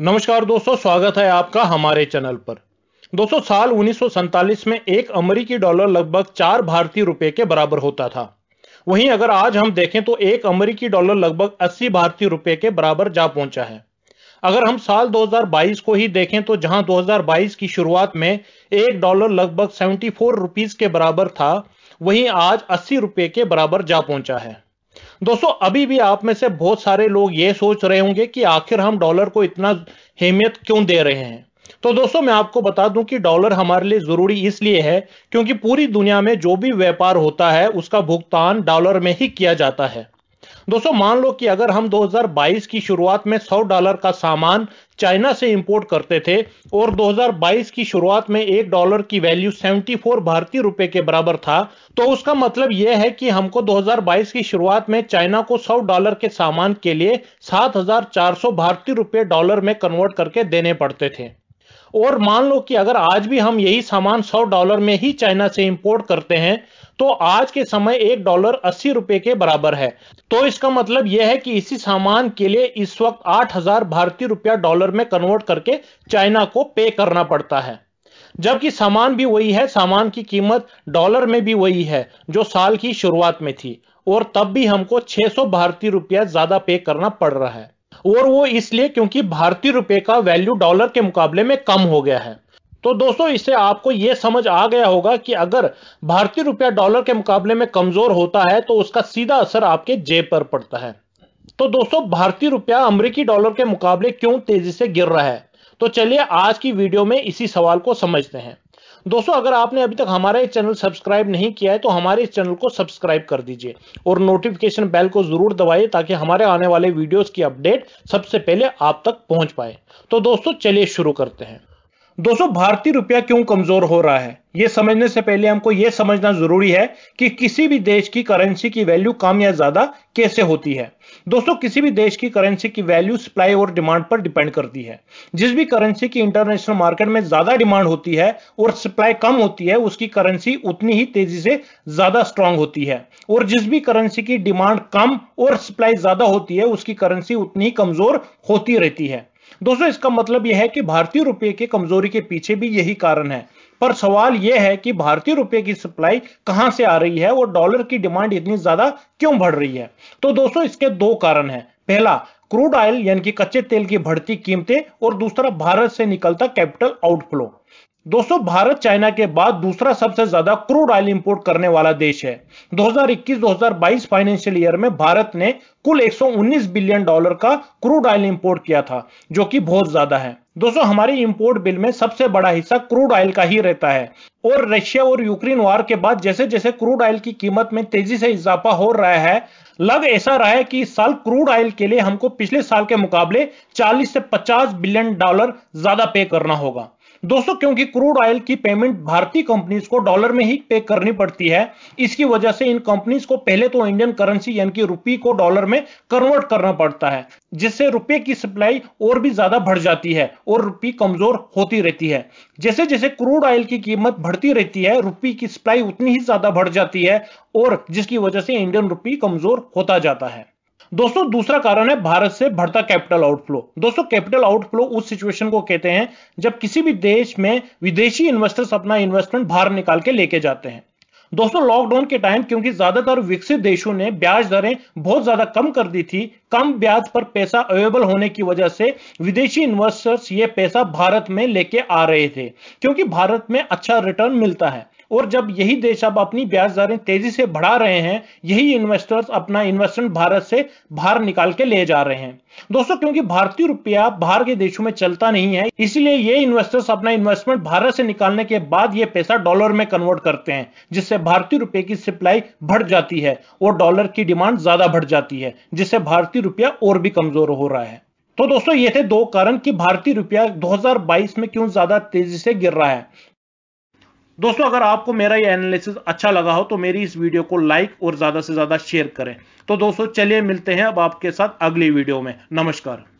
नमस्कार दोस्तों स्वागत है आपका हमारे चैनल पर दोस्तों साल उन्नीस में एक अमेरिकी डॉलर लगभग चार भारतीय रुपए के बराबर होता था वहीं अगर आज हम देखें तो एक अमेरिकी डॉलर लगभग 80 भारतीय रुपए के बराबर जा पहुंचा है अगर हम साल 2022 को ही देखें तो जहां 2022 की शुरुआत में एक डॉलर लगभग सेवेंटी फोर के बराबर था वहीं आज अस्सी रुपए के बराबर जा पहुंचा है दोस्तों अभी भी आप में से बहुत सारे लोग ये सोच रहे होंगे कि आखिर हम डॉलर को इतना अहमियत क्यों दे रहे हैं तो दोस्तों मैं आपको बता दूं कि डॉलर हमारे लिए जरूरी इसलिए है क्योंकि पूरी दुनिया में जो भी व्यापार होता है उसका भुगतान डॉलर में ही किया जाता है दोस्तों मान लो कि अगर हम 2022 की शुरुआत में 100 डॉलर का सामान चाइना से इंपोर्ट करते थे और 2022 की शुरुआत में एक डॉलर की वैल्यू 74 भारतीय रुपए के बराबर था तो उसका मतलब यह है कि हमको 2022 की शुरुआत में चाइना को 100 डॉलर के सामान के लिए 7400 भारतीय रुपए डॉलर में कन्वर्ट करके देने पड़ते थे और मान लो कि अगर आज भी हम यही सामान 100 डॉलर में ही चाइना से इंपोर्ट करते हैं तो आज के समय एक डॉलर अस्सी रुपए के बराबर है तो इसका मतलब यह है कि इसी सामान के लिए इस वक्त आठ हजार भारतीय रुपया डॉलर में कन्वर्ट करके चाइना को पे करना पड़ता है जबकि सामान भी वही है सामान की कीमत डॉलर में भी वही है जो साल की शुरुआत में थी और तब भी हमको 600 भारतीय रुपया ज्यादा पे करना पड़ रहा है और वो इसलिए क्योंकि भारतीय रुपए का वैल्यू डॉलर के मुकाबले में कम हो गया है तो दोस्तों इससे आपको यह समझ आ गया होगा कि अगर भारतीय रुपया डॉलर के मुकाबले में कमजोर होता है तो उसका सीधा असर आपके जेब पर पड़ता है तो दोस्तों भारतीय रुपया अमेरिकी डॉलर के मुकाबले क्यों तेजी से गिर रहा है तो चलिए आज की वीडियो में इसी सवाल को समझते हैं दोस्तों अगर आपने अभी तक हमारा ये चैनल सब्सक्राइब नहीं किया है तो हमारे इस चैनल को सब्सक्राइब कर दीजिए और नोटिफिकेशन बेल को जरूर दबाइए ताकि हमारे आने वाले वीडियोस की अपडेट सबसे पहले आप तक पहुंच पाए तो दोस्तों चलिए शुरू करते हैं दोस्तों भारतीय रुपया क्यों कमजोर हो रहा है ये समझने से पहले हमको ये समझना जरूरी है कि किसी भी देश की करेंसी की वैल्यू कम या ज्यादा कैसे होती है दोस्तों किसी भी देश की करेंसी की वैल्यू सप्लाई और डिमांड पर डिपेंड करती है जिस भी करेंसी की इंटरनेशनल मार्केट में ज्यादा डिमांड होती है और सप्लाई कम होती है उसकी करेंसी उतनी ही तेजी से ज्यादा स्ट्रांग होती है और जिस भी करेंसी की डिमांड कम और सप्लाई ज्यादा होती है उसकी करेंसी उतनी ही कमजोर होती रहती है दोस्तों इसका मतलब यह है कि भारतीय रुपये के कमजोरी के पीछे भी यही कारण है पर सवाल यह है कि भारतीय रुपये की सप्लाई कहां से आ रही है और डॉलर की डिमांड इतनी ज्यादा क्यों बढ़ रही है तो दोस्तों इसके दो कारण हैं पहला क्रूड ऑयल यानी कि कच्चे तेल की बढ़ती कीमतें और दूसरा भारत से निकलता कैपिटल आउटफ्लो दोस्तों भारत चाइना के बाद दूसरा सबसे ज्यादा क्रूड ऑयल इंपोर्ट करने वाला देश है 2021-2022 फाइनेंशियल ईयर में भारत ने कुल 119 बिलियन डॉलर का क्रूड ऑयल इंपोर्ट किया था जो कि बहुत ज्यादा है दोस्तों हमारे इंपोर्ट बिल में सबसे बड़ा हिस्सा क्रूड ऑयल का ही रहता है और रशिया और यूक्रेन वार के बाद जैसे जैसे क्रूड ऑयल की कीमत में तेजी से इजाफा हो रहा है लग ऐसा रहा है कि इस साल क्रूड ऑयल के लिए हमको पिछले साल के मुकाबले 40 से 50 बिलियन डॉलर ज्यादा पे करना होगा दोस्तों क्योंकि क्रूड ऑयल की पेमेंट भारतीय कंपनीज को डॉलर में ही पे करनी पड़ती है इसकी वजह से इन कंपनीज को पहले तो इंडियन करेंसी यानी कि रुपी को डॉलर में कन्वर्ट करना पड़ता है जिससे रुपये की सप्लाई और भी ज्यादा बढ़ जाती है और रुपी कमजोर होती रहती है जैसे जैसे क्रूड ऑयल की कीमत बढ़ती रहती है रुपी की सप्लाई उतनी ही ज्यादा बढ़ जाती है और जिसकी वजह से इंडियन रुपी कमजोर होता जाता है दोस्तों दूसरा कारण है भारत से बढ़ता कैपिटल आउटफ्लो दोस्तों कैपिटल आउटफ्लो उस सिचुएशन को कहते हैं जब किसी भी देश में विदेशी इन्वेस्टर्स अपना इन्वेस्टमेंट बाहर निकाल के लेके जाते हैं दोस्तों लॉकडाउन के टाइम क्योंकि ज्यादातर विकसित देशों ने ब्याज दरें बहुत ज्यादा कम कर दी थी कम ब्याज पर पैसा अवेलेबल होने की वजह से विदेशी इन्वेस्टर्स ये पैसा भारत में लेके आ रहे थे क्योंकि भारत में अच्छा रिटर्न मिलता है और जब यही देश अब अपनी ब्याज दरें तेजी से बढ़ा रहे हैं यही इन्वेस्टर्स अपना इन्वेस्टमेंट भारत से बाहर निकाल के ले जा रहे हैं दोस्तों क्योंकि भारतीय रुपया बाहर के देशों में चलता नहीं है इसलिए ये इन्वेस्टर्स अपना इन्वेस्टमेंट भारत से निकालने के बाद ये पैसा डॉलर में कन्वर्ट करते हैं जिससे भारतीय रुपये की सप्लाई बढ़ जाती है और डॉलर की डिमांड ज्यादा बढ़ जाती है जिससे भारतीय रुपया और भी कमजोर हो रहा है तो दोस्तों ये थे दो कारण कि भारतीय रुपया 2022 में क्यों ज्यादा तेजी से गिर रहा है दोस्तों अगर आपको मेरा ये एनालिसिस अच्छा लगा हो तो मेरी इस वीडियो को लाइक और ज्यादा से ज्यादा शेयर करें तो दोस्तों चलिए मिलते हैं अब आपके साथ अगली वीडियो में नमस्कार